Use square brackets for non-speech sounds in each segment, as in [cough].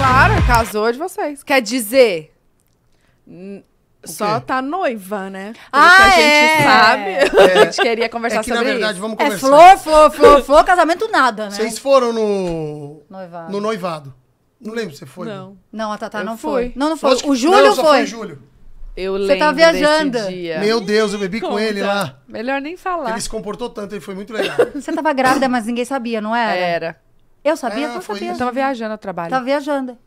Claro, casou de vocês. Quer dizer, só tá noiva, né? Pelo ah, que a é. gente sabe. É. [laughs] A gente queria conversar é que, sobre na verdade, isso. vamos é conversar. É flor, flor, flor, flor, casamento nada, né? Vocês foram no noivado. No noivado. Não lembro se foi. Não. Né? Não, a Tatá não fui. foi. Não, não foi. O Júlio não, só foi. foi Júlio. Eu Você tá viajando. Meu Deus, eu bebi Conta. com ele lá. Melhor nem falar. Ele se comportou tanto, ele foi muito legal. Você tava grávida, mas ninguém sabia, não era? Era. Eu sabia? É, não sabia. Isso. Eu tava viajando ao trabalho. Tava viajando.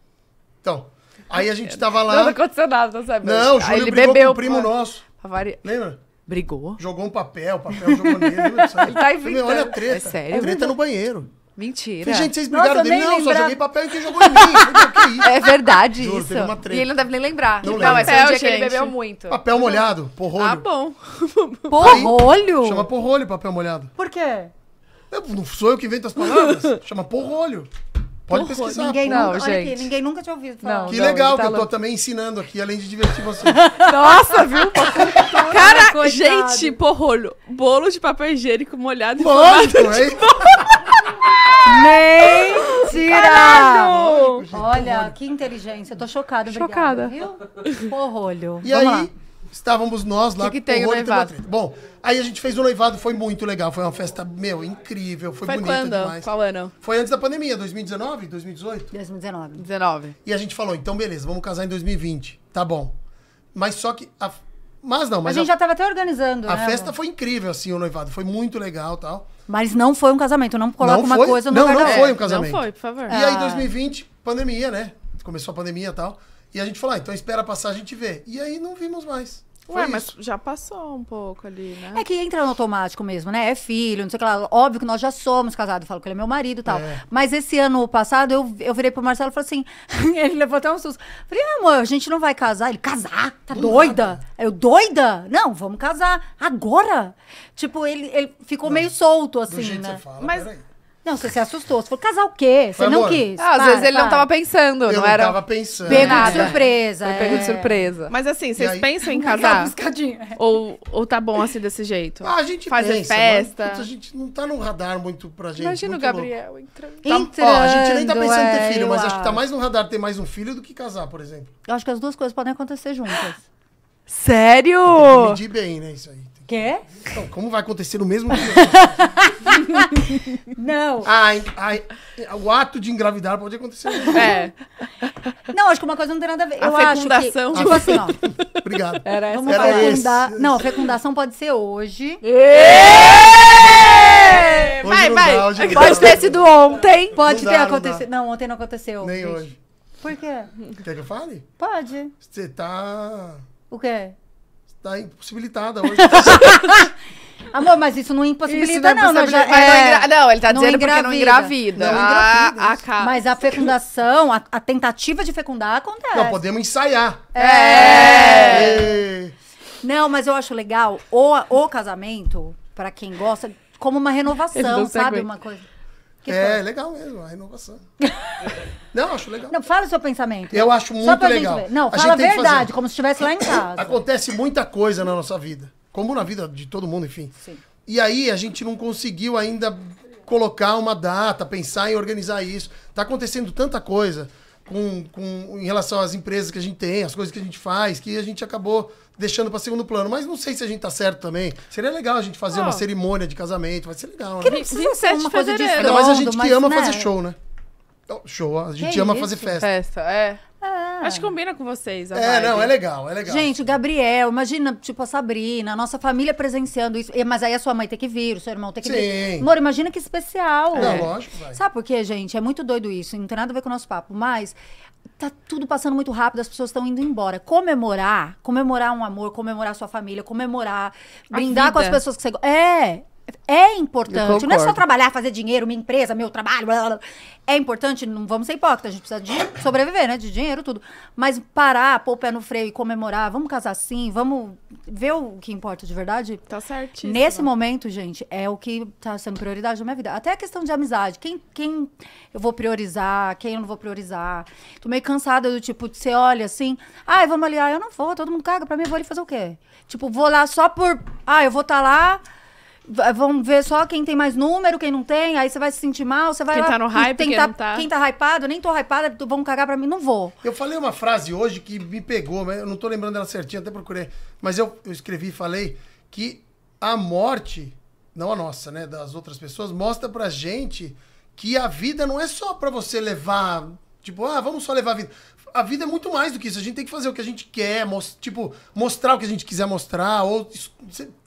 Então, aí a gente tava lá... Não, não aconteceu nada, não tá sabia. Não, o Júlio ele brigou bebeu, com um primo pô. nosso. Pavari... Lembra? Brigou? Jogou um papel, o papel jogou nele. Lembra Ele tá inventando. Olha a treta. É sério? A treta no banheiro. Mentira. Falei, gente, vocês brigaram Nossa, dele? Não, lembra... só joguei papel e quem jogou em mim. Falei, que é, é verdade Juro, isso. E ele não deve nem lembrar. Não, não é só um dia gente. que ele bebeu muito. Papel molhado, porrolho. Ah, bom. [laughs] porrolho? Aí, chama porrolho papel molhado. Por quê? Eu, é, não sou eu que invento as palavras. [laughs] Chama porrolho. Pode pesquisar. Ninguém, não, olha gente. Aqui, ninguém nunca tinha ouvido falar. Não, que não, legal tá que eu tô louco. também ensinando aqui, além de divertir você. [laughs] Nossa, viu? [laughs] Cara, Coitado. gente, porrolho. Bolo de papel higiênico molhado e Lógico, é? De... Mentira! Caralho! Olha, que inteligência. Eu tô chocada, chocada. obrigada. Chocada. Viu? Porrolho. E Vamos aí... Lá Estávamos nós lá. O que, que tem o noivado? Bom, aí a gente fez o noivado, foi muito legal. Foi uma festa, meu, incrível. Foi, foi bonita quando? demais. Qual ano? Foi antes da pandemia, 2019, 2018? 2019. 19. E a gente falou, então beleza, vamos casar em 2020. Tá bom. Mas só que... A... Mas não, mas... A gente a... já estava até organizando, A né, festa amor? foi incrível, assim, o noivado. Foi muito legal tal. Mas não foi um casamento. Não coloca não uma coisa no Não, não foi um casamento. Não foi, por favor. E aí, 2020, ah. pandemia, né? Começou a pandemia e tal. E a gente falou, ah, então espera passar, a gente vê. E aí não vimos mais. Foi Ué, mas isso. já passou um pouco ali, né? É que entra no automático mesmo, né? É filho, não sei o que lá. Óbvio que nós já somos casados, falo que ele é meu marido e tal. É. Mas esse ano passado, eu, eu virei pro Marcelo e falei assim, [laughs] ele levou até um susto. Falei, ah, amor, a gente não vai casar. Ele, casar? Tá Do doida? Nada. Eu, doida? Não, vamos casar. Agora? Tipo, ele, ele ficou meio solto, assim, né? Fala, mas, não, você se assustou. Você falou, casar o quê? Você não quis. Ah, às para, vezes ele não tava pensando, eu não era? Não tava pensando. Pego de surpresa. é. pego de é. surpresa. Mas assim, vocês pensam em casar? Ou, ou tá bom assim desse jeito? Ah, a gente Fazer pensa, festa. Mas, putz, a gente não tá no radar muito pra gente. Imagina o Gabriel louco. entrando. Tá, entrando ó, a gente nem tá pensando em ter é, filho, é, mas acho. acho que tá mais no radar ter mais um filho do que casar, por exemplo. Eu acho que as duas coisas podem acontecer juntas. Sério? Tem medir bem, né, isso aí. Quê? Então, como vai acontecer no mesmo? [laughs] dia? não. Ai, ai, o ato de engravidar pode acontecer. Mesmo. É. Não, acho que uma coisa não tem nada a ver. A eu fecundação. acho que. a tipo assim, ó. Obrigado. Era essa. Vamos Era fecundar. Esse. Não, fecundação pode ser hoje. Hoje vai, vai. pode ter sido ontem. Pode ter acontecido. Não, ontem não aconteceu. Nem hoje. Por quê? Quer que eu fale? Pode. Você tá. O quê? tá impossibilitada hoje. [laughs] Amor, mas isso não impossibilita, isso não. É não, né? já, é, não, ele tá não dizendo engravida. porque não engravida. Não ah, engravida ah, a, mas a fecundação, a, a, tentativa de fecundar acontece. Não, podemos ensaiar. É. é. Não, mas eu acho legal o, o casamento, para quem gosta, como uma renovação, sabe? Uma coisa. Que é, foi? legal mesmo, a inovação. [laughs] não, acho legal. Não, fala o seu pensamento. Eu acho muito legal. Gente Não, a fala a verdade, como se estivesse lá em [coughs] casa. Acontece muita coisa na nossa vida. Como na vida de todo mundo, enfim. Sim. E aí a gente não conseguiu ainda colocar uma data, pensar em organizar isso. Tá acontecendo tanta coisa com, com, em relação às empresas que a gente tem, as coisas que a gente faz, que a gente acabou deixando para segundo plano. Mas não sei se a gente tá certo também. Seria legal a gente fazer oh. uma ah. cerimônia de casamento, vai ser legal, né? Que precisa uma de Ainda mais a gente que ama né? fazer show, né? Show, a gente que ama isso? fazer festa. Festa, é. Acho que combina com vocês. é, vibe. não, é legal, é legal. Gente, Gabriel, imagina, tipo, a Sabrina, a nossa família presenciando isso. Mas aí a sua mãe tem que vir, o seu irmão tem que Sim. vir. Amor, imagina que especial. Não, é. lógico, vai. Sabe por quê, gente? É muito doido isso. Não tem nada a ver com o nosso papo. Mas tá tudo passando muito rápido, as pessoas estão indo embora. Comemorar, comemorar um amor, comemorar sua família, comemorar, brindar com as pessoas que você É, é importante. Não é só trabalhar, fazer dinheiro, minha empresa, meu trabalho. Blá, blá. É importante, não vamos ser hipócritas, a gente precisa de sobreviver, né? De dinheiro, tudo. Mas parar, pôr o pé no freio e comemorar, vamos casar sim, vamos ver o que importa de verdade. Tá certinho. Nesse momento, gente, é o que tá sendo prioridade na minha vida. Até a questão de amizade. Quem, quem eu vou priorizar, quem eu não vou priorizar. Tô meio cansada do tipo, de você olha assim, ai, vamos ali, ah, eu não vou, todo mundo caga pra mim, eu vou ali fazer o quê? Tipo, vou lá só por. Ah, eu vou estar tá lá vão ver só quem tem mais número, quem não tem, aí você vai se sentir mal, você vai quem tá no hype, tentar, quem, não tá... quem tá hypado, nem tô hypada, vão cagar pra mim, não vou. Eu falei uma frase hoje que me pegou, mas eu não tô lembrando ela certinha, até procurei, mas eu, eu escrevi e falei que a morte, não a nossa, né, das outras pessoas, mostra pra gente que a vida não é só pra você levar, tipo, ah, vamos só levar a vida a vida é muito mais do que isso. A gente tem que fazer o que a gente quer, most, tipo, mostrar o que a gente quiser mostrar, ou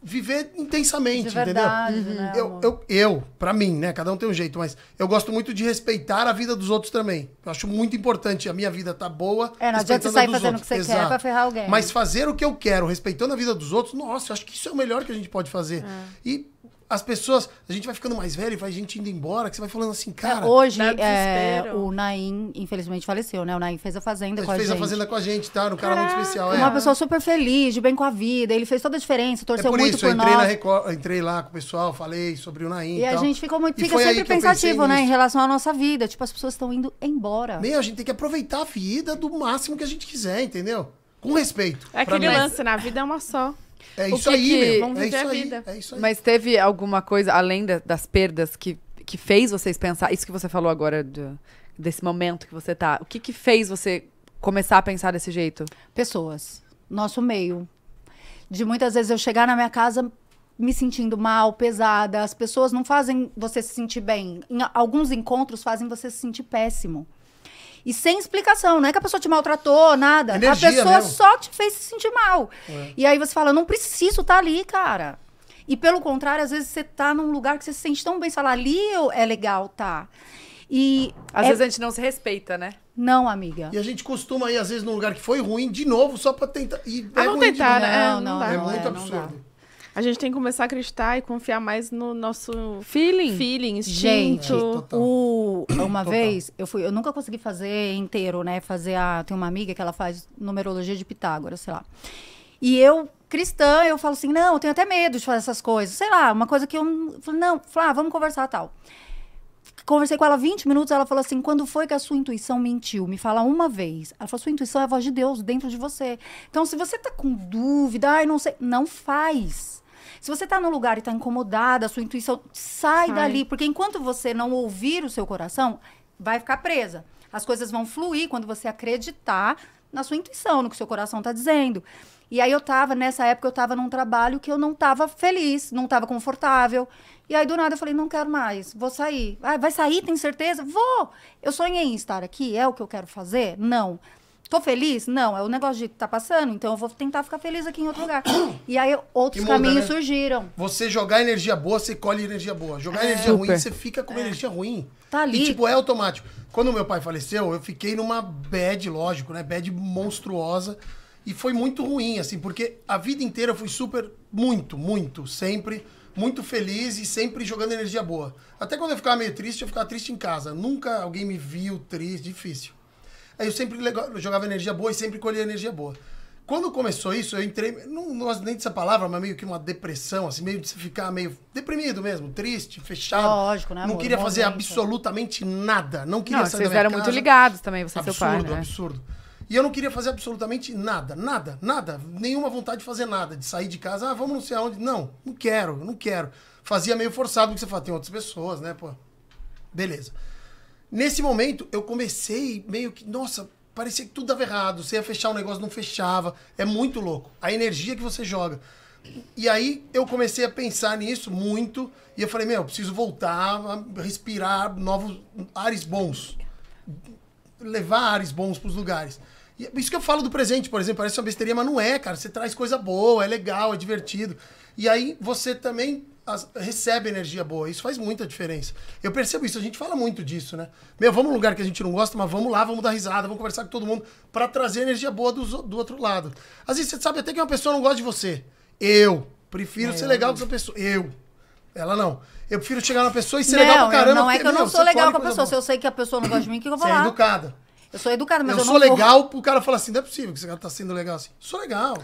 viver intensamente, isso é verdade, entendeu? Uhum. Né, eu, eu, eu, pra mim, né? Cada um tem um jeito, mas eu gosto muito de respeitar a vida dos outros também. Eu acho muito importante. A minha vida tá boa. É, não adianta sair fazendo outros. o que você Exato. quer pra ferrar alguém. Mas fazer o que eu quero, respeitando a vida dos outros, nossa, eu acho que isso é o melhor que a gente pode fazer. É. E as pessoas, a gente vai ficando mais velho e vai gente indo embora, que você vai falando assim, é, cara. hoje, é, o Naim, infelizmente, faleceu, né? O Naim fez a Fazenda ele com a gente. Ele fez a Fazenda com a gente, tá? Um cara muito especial, é. Uma pessoa super feliz, de bem com a vida, ele fez toda a diferença, é torceu é por muito isso, por eu entrei nós. Na Record, entrei lá com o pessoal, falei sobre o Naim. E, e a gente ficou muito, fica sempre pensativo, né? Em relação à nossa vida. Tipo, as pessoas estão indo embora. Meu, a gente tem que aproveitar a vida do máximo que a gente quiser, entendeu? Com respeito. É aquele lance, na vida é uma só. É, é isso aí, que... Vamos viver a vida. é isso aí. Mas teve alguma coisa, além da, das perdas, que, que fez vocês pensar... Isso que você falou agora, do, desse momento que você tá. O que que fez você começar a pensar desse jeito? Pessoas. Nosso meio. De muitas vezes eu chegar na minha casa me sentindo mal, pesada. As pessoas não fazem você se sentir bem. Em alguns encontros fazem você se sentir péssimo. E sem explicação, não é que a pessoa te maltratou, nada. Energia a pessoa mesmo. só te fez se sentir mal. É. E aí você fala, não preciso estar tá ali, cara. E pelo contrário, às vezes você tá num lugar que você se sente tão bem, você fala, ali é legal tá. E às é... vezes a gente não se respeita, né? Não, amiga. E a gente costuma ir, às vezes, num lugar que foi ruim, de novo, só pra tentar. E ah, não é tentar, né? É, não, não, não, é não, É muito absurdo. A gente tem que começar a acreditar e confiar mais no nosso feeling. Feeling, instinto. Gente, o, uma Total. vez eu fui, eu nunca consegui fazer inteiro, né? Fazer a tem uma amiga que ela faz numerologia de Pitágoras, sei lá. E eu cristã, eu falo assim: "Não, eu tenho até medo de fazer essas coisas". Sei lá, uma coisa que eu não, falar, vamos conversar tal. Conversei com ela 20 minutos, ela falou assim: quando foi que a sua intuição mentiu? Me fala uma vez. Ela falou: sua intuição é a voz de Deus dentro de você. Então, se você tá com dúvida, ai, não sei, não faz. Se você está num lugar e está incomodada, a sua intuição sai, sai dali, porque enquanto você não ouvir o seu coração, vai ficar presa. As coisas vão fluir quando você acreditar na sua intuição, no que seu coração está dizendo. E aí eu tava, nessa época, eu tava num trabalho que eu não tava feliz, não tava confortável. E aí, do nada, eu falei, não quero mais, vou sair. Ah, vai sair, tem certeza? Vou! Eu sonhei em estar aqui, é o que eu quero fazer? Não. Tô feliz? Não, é o negócio de tá passando, então eu vou tentar ficar feliz aqui em outro lugar. [coughs] E aí outros muda, caminhos né? surgiram. Você jogar energia boa, você colhe energia boa. Jogar é, energia super. ruim, você fica com é. energia ruim. Tá ali. E tipo, é automático. Quando meu pai faleceu, eu fiquei numa bad, lógico, né? Bad monstruosa. E foi muito ruim, assim, porque a vida inteira eu fui super, muito, muito, sempre muito feliz e sempre jogando energia boa. Até quando eu ficava meio triste, eu ficava triste em casa. Nunca alguém me viu triste, difícil. Aí eu sempre jogava energia boa e sempre colhia energia boa. Quando começou isso, eu entrei, não, não gosto nem dessa palavra, mas meio que uma depressão, assim, meio de ficar meio deprimido mesmo, triste, fechado. Lógico, né? Amor? Não queria fazer absolutamente nada. Não queria não, sair vocês eram casa. muito ligados também, você absurdo, e seu pai. Absurdo, né? absurdo. E eu não queria fazer absolutamente nada, nada, nada. Nenhuma vontade de fazer nada, de sair de casa, ah, vamos não sei aonde. Não, não quero, não quero. Fazia meio forçado, porque você fala, tem outras pessoas, né, pô. Beleza. Nesse momento, eu comecei meio que, nossa, parecia que tudo dava errado. Você ia fechar um negócio, não fechava. É muito louco. A energia que você joga. E aí eu comecei a pensar nisso muito. E eu falei, meu, eu preciso voltar, respirar novos ares bons. Levar ares bons para os lugares. E é isso que eu falo do presente, por exemplo, parece uma besteira, mas não é, cara. Você traz coisa boa, é legal, é divertido. E aí você também as, recebe energia boa. Isso faz muita diferença. Eu percebo isso, a gente fala muito disso, né? Meu, vamos num lugar que a gente não gosta, mas vamos lá, vamos dar risada, vamos conversar com todo mundo para trazer energia boa do, do outro lado. Às vezes você sabe até que uma pessoa não gosta de você. Eu prefiro é, ser legal com essa pessoa. Eu. Ela não. Eu prefiro chegar na pessoa e ser não, legal pra caramba. Não, é que eu não meu, sou legal com a pessoa. Boa. Se eu sei que a pessoa não gosta de mim, o que eu vou falar? é educada. Eu sou educada, mas eu, eu sou não sou legal vou... pro cara falar assim, não é possível que esse cara tá sendo legal assim. Sou legal.